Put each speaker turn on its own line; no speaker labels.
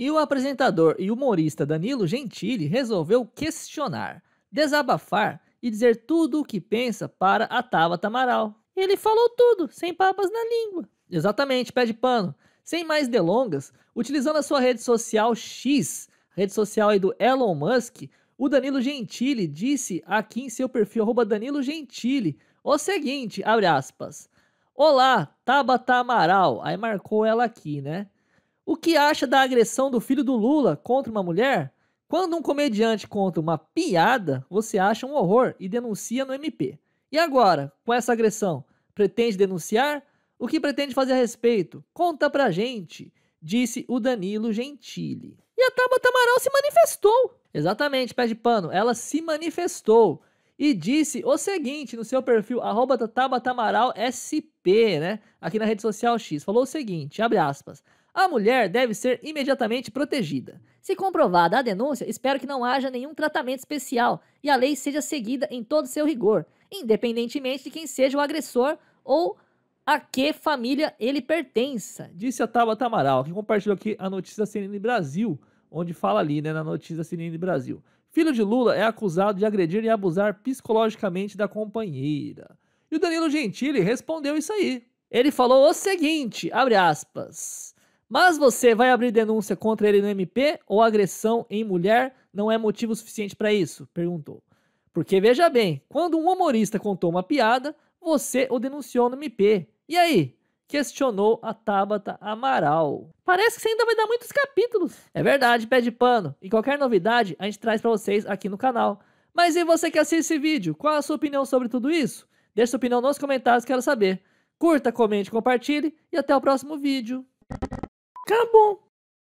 E o apresentador e humorista Danilo Gentili resolveu questionar, desabafar e dizer tudo o que pensa para a Tabata Amaral. Ele falou tudo, sem papas na língua. Exatamente, pé de pano. Sem mais delongas, utilizando a sua rede social X, rede social do Elon Musk, o Danilo Gentili disse aqui em seu perfil @danilogentili o seguinte, abre aspas: "Olá, Tabata Amaral". Aí marcou ela aqui, né? O que acha da agressão do filho do Lula contra uma mulher? Quando um comediante conta uma piada, você acha um horror e denuncia no MP. E agora, com essa agressão, pretende denunciar? O que pretende fazer a respeito? Conta pra gente, disse o Danilo Gentili. E a Tabata Amaral se manifestou. Exatamente, pé de pano, ela se manifestou e disse o seguinte no seu perfil arroba Tabata Amaral SP, né? Aqui na rede social X, falou o seguinte, abre aspas: a mulher deve ser imediatamente protegida. Se comprovada a denúncia, espero que não haja nenhum tratamento especial e a lei seja seguida em todo seu rigor, independentemente de quem seja o agressor ou a que família ele pertença. Disse a Tabata Amaral, que compartilhou aqui a notícia da CNN Brasil, onde fala ali, né, na notícia da CNN Brasil. Filho de Lula é acusado de agredir e abusar psicologicamente da companheira. E o Danilo Gentili respondeu isso aí. Ele falou o seguinte, abre aspas... Mas você vai abrir denúncia contra ele no MP ou agressão em mulher não é motivo suficiente para isso? Perguntou. Porque veja bem, quando um humorista contou uma piada, você o denunciou no MP. E aí? Questionou a Tabata Amaral. Parece que você ainda vai dar muitos capítulos. É verdade, pé de pano. E qualquer novidade a gente traz para vocês aqui no canal. Mas e você que assiste esse vídeo? Qual a sua opinião sobre tudo isso? Deixe sua opinião nos comentários, quero saber. Curta, comente, compartilhe e até o próximo vídeo acabou.